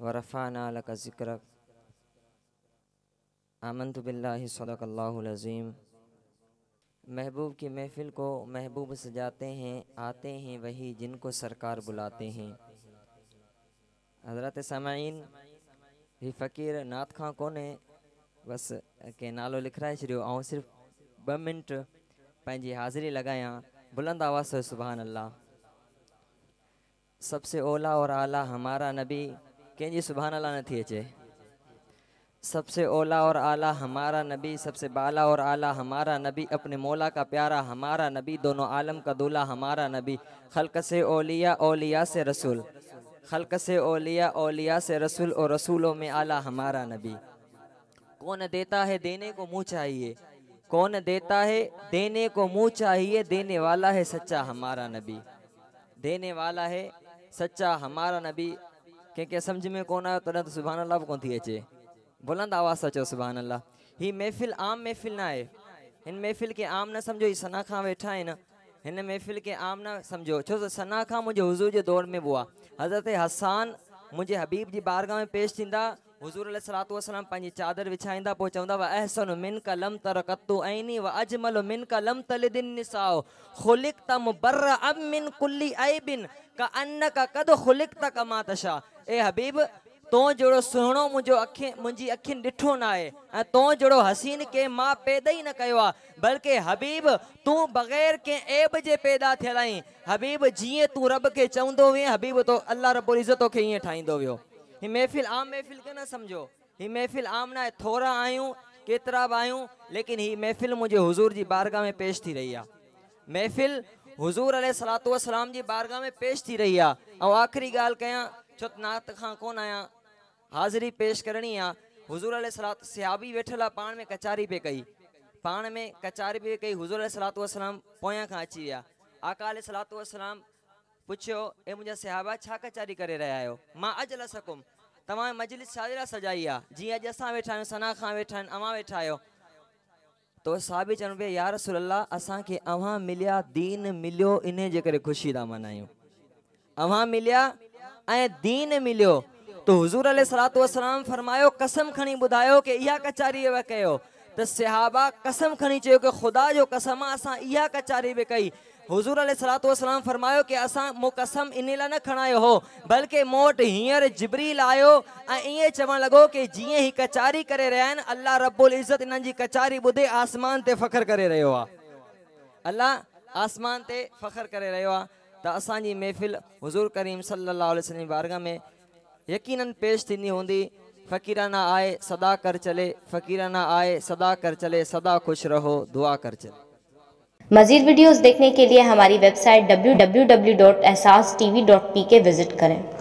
वरफ़ाना luck ज़िक्र आमंत बिल्लासदकल्लाज़ीम महबूब की महफ़िल को महबूब सजाते हैं आते हैं वही जिनको सरकार बुलाते हैं हज़रत समाइन ही फ़कीर नाथ खां को बस के नालो लिखाए छो और सिर्फ़ ॿ मिंट पंहिंजी हाज़िरी लगाया बुलंद आवाज़ सुबहान अल्लाह सबसे ओला और आला हमारा नबी कंहिंजी अल्लाह अला थी अचे सबसे ओला और आला हमारा नबी सबसे बाला और आला हमारा नबी अपने मौला का प्यारा हमारा नबी दोनों आलम का दूल्हा हमारा नबी खलक से ओलिया ओलिया से रसूल खलक से ओलिया ओलिया से रसूल और रसूलों में आला हमारा नबी कौन देता है देने को मुँह चाहिए कौन देता है देने को मुँह चाहिए देने वाला है सच्चा हमारा नबी देने वाला है सच्चा हमारा नबी કેમ કે સમજમાં કોણ આવ્યો તરત સુભાન અલ્લાહ કોણ થઈ અચે बुलंद आवाज़ सां चओ सुभान अलाह हीअ महफ़िल आम महफ़िल न आहे हिन महफ़िल खे आम न सम्झो हीअ सना खां वेठा आहिनि हिन महफ़िल खे आम न सम्झो छो त सना खां मुंहिंजे हुज़ूर जे दौर में बि आहे हज़रत हसान मुंहिंजे हबीब जी बारगाह में पेश थींदा हज़ूर सलातू वसलम पंहिंजी चादर विछाईंदा पोइ चवंदा हुआ अहसन मिन कलम तर कतू ऐनी व अजमल मिन कलम तलिदिन निसाओ खुलिक त मुबर अम मिन कुल्ली ऐबिन का अन का कद खुलिक त कमा तशा ए हबीब तो जड़ो सुहिणो मुंहिंजो अखियुनि मुंहिंजी अखियुनि ॾिठो न आहे तो जहिड़ो हसीन के मां पैदा ही न कयो बल्कि हबीब तू बग़ैर कंहिं ऐब जे पैदा थियल आहीं हबीब जीअं तू रब के चवंदो हुएं हबीब तो अल्लाह रबुल इज़त तोखे ईअं ठाहींदो वियो हीअ महफ़िल आम महफ़िल के न सम्झो हीअ महफ़िल आम ना आहे थोरा आहियूं केतिरा बि लेकिन हि महफ़िल मुझे हुज़ूर जी बारगाह में पेश थी रही आहे महफ़िल हुज़ूर अल सलातू वसलाम जी बारगाह में पेश थी रही आहे ऐं आख़िरी ॻाल्हि कयां नात खां कोन आया हाज़िरी पेश करनी आहे हुज़ूर अल सलात सियाबी वेठल आ पाण में कचारी पे कई पाण में कचारी पे कई हुज़ूर अल सलात वसलाम पोयां खां अची विया आका अल सलात वसलाम पुछियो ऐं मुंहिंजा सिहाबा छा कचारी कर रहिया आहियो मां अॼु लसकुमि तव्हां मजलिस छाजे सजाई आहे जीअं अॼु असां वेठा आहियूं सना खां वेठा आहिनि वेठा आहियो तो साहिबु चवनि पिया यार रसोल्ला असांखे अव्हां मिलिया दीन मिलियो इन जे करे ख़ुशी था मनायूं अव्हां मिलिया दीन मिलो तो हज़ूर अल सलाम फरमायो कसम खणी ॿुधायो की इहा कचारीअ वे कयो त सिहाबा कसम खणी चयो की ख़ुदा जो कसम आहे असां इहा कचारी बि कई हज़ूर अल सलाम फरमायो की असां मूं कसम इन लाइ न खणायो हो बल्कि मूं वटि हींअर जिबरील आयो ऐं ईअं चवणु लॻो की जीअं ही कचारी करे रहिया आहिनि अलाह रबुल इज़त जी कचारी ॿुधे आसमान ते फ़ख्रु करे रहियो आहे अलाह आसमान ते फ़ख्रु करे रहियो आहे तो असांजी महफ़िल हज़ूर करीम सलाहु वसलम में यकीन पेश थी होंगी फ़क़ीराना आए सदा कर चले फ़क़ीराना आए सदा कर चले सदा खुश रहो दुआ कर चले मजीद वीडियोस देखने के लिए हमारी website W W W dot Ehsaas T V dot P K visit करें